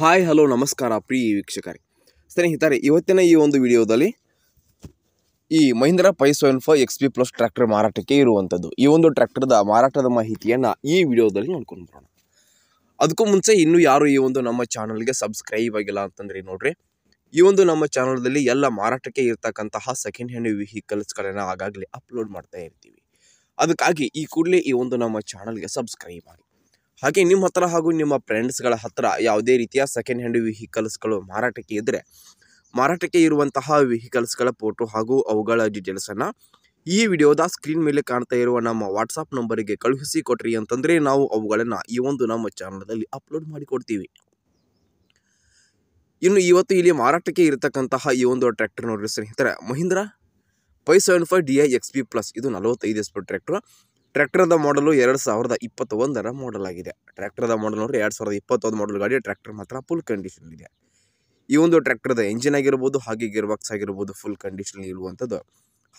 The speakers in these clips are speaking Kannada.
ಹಾಯ್ ಹಲೋ ನಮಸ್ಕಾರ ಪ್ರಿಯ ವೀಕ್ಷಕರೇ ಸ್ನೇಹಿತರೆ ಇವತ್ತಿನ ಈ ಒಂದು ವಿಡಿಯೋದಲ್ಲಿ ಈ Mahindra five seven five X P plus tractor ಮಾರಾಟಕ್ಕೆ ಇರುವಂಥದ್ದು ಈ ಒಂದು ಟ್ರ್ಯಾಕ್ಟರ್ದ ಮಾರಾಟದ ಮಾಹಿತಿಯನ್ನು ಈ ವಿಡಿಯೋದಲ್ಲಿ ನೋಡ್ಕೊಂಡು ಬರೋಣ ಅದಕ್ಕೂ ಮುಂಚೆ ಇನ್ನೂ ಯಾರು ಈ ಒಂದು ನಮ್ಮ ಚಾನಲ್ಗೆ ಸಬ್ಸ್ಕ್ರೈಬ್ ಆಗಿಲ್ಲ ಅಂತಂದರೆ ನೋಡ್ರಿ ಈ ಒಂದು ನಮ್ಮ ಚಾನಲ್ದಲ್ಲಿ ಎಲ್ಲ ಮಾರಾಟಕ್ಕೆ ಇರತಕ್ಕಂತಹ ಸೆಕೆಂಡ್ ಹ್ಯಾಂಡ್ ವೆಹಿಕಲ್ಸ್ಗಳನ್ನು ಆಗಾಗಲೇ ಅಪ್ಲೋಡ್ ಮಾಡ್ತಾ ಇರ್ತೀವಿ ಅದಕ್ಕಾಗಿ ಈ ಕೂಡಲೇ ಈ ಒಂದು ನಮ್ಮ ಚಾನಲ್ಗೆ ಸಬ್ಸ್ಕ್ರೈಬ್ ಮಾಡಿ ಹಾಗೆ ನಿಮ್ಮ ಹತ್ರ ಹಾಗೂ ನಿಮ್ಮ ಫ್ರೆಂಡ್ಸ್ಗಳ ಹತ್ರ ಯಾವುದೇ ರೀತಿಯ ಸೆಕೆಂಡ್ ಹ್ಯಾಂಡ್ ವೆಹಿಕಲ್ಸ್ಗಳು ಮಾರಾಟಕ್ಕೆ ಇದ್ದರೆ ಮಾರಾಟಕ್ಕೆ ಇರುವಂತಹ ವೆಹಿಕಲ್ಸ್ಗಳ ಫೋಟೋ ಹಾಗೂ ಅವುಗಳ ಡೀಟೇಲ್ಸನ್ನು ಈ ವಿಡಿಯೋದ ಸ್ಕ್ರೀನ್ ಮೇಲೆ ಕಾಣ್ತಾ ಇರುವ ನಮ್ಮ ವಾಟ್ಸಪ್ ನಂಬರಿಗೆ ಕಳುಹಿಸಿ ಕೊಟ್ರಿ ಅಂತಂದರೆ ನಾವು ಅವುಗಳನ್ನು ಈ ಒಂದು ನಮ್ಮ ಚಾನಲಲ್ಲಿ ಅಪ್ಲೋಡ್ ಮಾಡಿಕೊಡ್ತೀವಿ ಇನ್ನು ಇವತ್ತು ಇಲ್ಲಿ ಮಾರಾಟಕ್ಕೆ ಇರತಕ್ಕಂತಹ ಈ ಒಂದು ಟ್ರ್ಯಾಕ್ಟರ್ ನೋಡಿರಿ ಸ್ನೇಹಿತರೆ Mahindra five seven five D I X P plus ಇದು ನಲವತ್ತೈದು ಎಸ್ ಪಿ ಟ್ರ್ಯಾಕ್ಟ್ರು ಟ್ರ್ಯಾಕ್ಟರ್ದ ಮಾಡಲು ಎರಡು ಸಾವಿರದ ಇಪ್ಪತ್ತೊಂದರ ಒಂದರ ಮಾಡಲ್ ಆಗಿದೆ ಟ್ರ್ಯಾಕ್ಟರ್ದ ಮಾಡಲ್ ನೋಡಿ ಎರಡು ಸಾವಿರದ ಇಪ್ಪತ್ತೊಂದು ಮಾಡಲ್ ಗಾಡಿ ಟ್ರ್ಯಾಕ್ಟರ್ ಮಾತ್ರ ಫುಲ್ ಕಂಡೀಷನ್ ಇದೆ ಈ ಒಂದು ಟ್ರ್ಯಾಕ್ಟರ್ದ ಎಂಜಿನ್ ಆಗಿರ್ಬೋದು ಹಾಗೆ ಗಿರ್ಬಾಕ್ಸ್ ಬಾಕ್ಸ್ ಆಗಿರ್ಬೋದು ಫುಲ್ ಕಂಡೀಷನ್ ಇರುವಂಥದ್ದು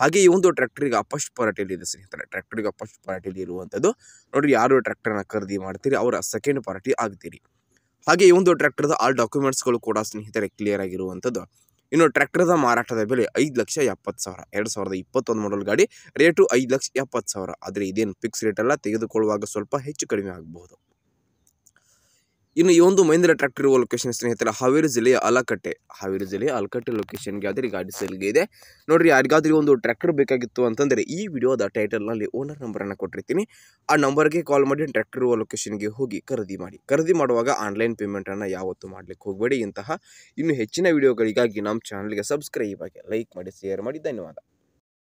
ಹಾಗೆ ಈ ಒಂದು ಟ್ರ್ಯಾಕ್ಟರಿಗೆ ಅಪಸ್ಟ್ ಪಾರ್ಟಿಯಲ್ಲಿ ಇದೆ ಸ್ನೇಹಿತರೆ ಟ್ರ್ಯಾಕ್ಟರ್ಗೆ ಅಪಸ್ಟ್ ಪಾರ್ಟಿಯಲ್ಲಿ ಇರುವಂಥದ್ದು ನೋಡಿರಿ ಯಾರು ಟ್ರ್ಯಾಕ್ಟರ್ನ ಖರೀದಿ ಮಾಡ್ತೀರಿ ಅವರ ಸೆಕೆಂಡ್ ಪಾರ್ಟಿ ಆಗ್ತೀರಿ ಹಾಗೆ ಈ ಒಂದು ಟ್ರ್ಯಾಕ್ಟರ್ದ ಆಲ್ ಡಾಕ್ಯುಮೆಂಟ್ಸ್ಗಳು ಕೂಡ ಸ್ನೇಹಿತರೆ ಕ್ಲಿಯರ್ ಆಗಿರುವಂಥದ್ದು ಇನ್ನು ಟ್ರ್ಯಾಕ್ಟರ್ದ ಮಾರಾಟದ ಬೆಲೆ ಐದು ಲಕ್ಷ ಎಪ್ಪತ್ತು ಸಾವಿರ ಎರಡು ಸಾವಿರದ ಇಪ್ಪತ್ತೊಂದು ಮಾಡಲ್ ಗಾಡಿ ರೇಟು ಐದು ಲಕ್ಷ ಎಪ್ಪತ್ತು ಸಾವಿರ ಆದರೆ ಇದೇನು ಫಿಕ್ಸ್ ರೇಟೆಲ್ಲ ತೆಗೆದುಕೊಳ್ಳುವಾಗ ಸ್ವಲ್ಪ ಹೆಚ್ಚು ಕಡಿಮೆ ಆಗಬಹುದು ಇನ್ನು ಈ ಒಂದು ಮಹೇಂದ್ರ ಟ್ರ್ಯಾಕ್ಟರ್ ಇರುವ ಲೊಕೇಶನ್ ಸ್ನೇಹಿತರೆ ಹಾವೇರಿ ಜಿಲ್ಲೆಯ ಅಲಕಟ್ಟೆ ಹಾವೇರಿ ಜಿಲ್ಲೆಯ ಅಲಕಟ್ಟೆ ಲೊಕೇಶನ್ಗೆ ಯಾವುದೇ ಗಾಡಿ ಸೇಲ್ಗೆ ಇದೆ ನೋಡಿರಿ ಯಾರಿಗಾದ್ರೂ ಒಂದು ಟ್ರ್ಯಾಕ್ಟರ್ ಬೇಕಾಗಿತ್ತು ಅಂತಂದರೆ ಈ ವಿಡಿಯೋದ ಟೈಟಲ್ನಲ್ಲಿ ಓನರ್ ನಂಬರನ್ನು ಕೊಟ್ಟಿರ್ತೀನಿ ಆ ನಂಬರ್ಗೆ ಕಾಲ್ ಮಾಡಿ ಟ್ರ್ಯಾಕ್ಟರ್ ಇರುವ ಲೊಕೇಶನ್ಗೆ ಹೋಗಿ ಖರೀದಿ ಮಾಡಿ ಖರೀದಿ ಮಾಡುವಾಗ ಆನ್ಲೈನ್ ಪೇಮೆಂಟನ್ನು ಯಾವತ್ತೂ ಮಾಡಲಿಕ್ಕೆ ಹೋಗಬೇಡಿ ಇಂತಹ ಇನ್ನು ಹೆಚ್ಚಿನ ವಿಡಿಯೋಗಳಿಗಾಗಿ ನಮ್ಮ ಚಾನಲ್ಗೆ ಸಬ್ಸ್ಕ್ರೈಬ್ ಆಗಿ ಲೈಕ್ ಮಾಡಿ ಶೇರ್ ಮಾಡಿ ಧನ್ಯವಾದ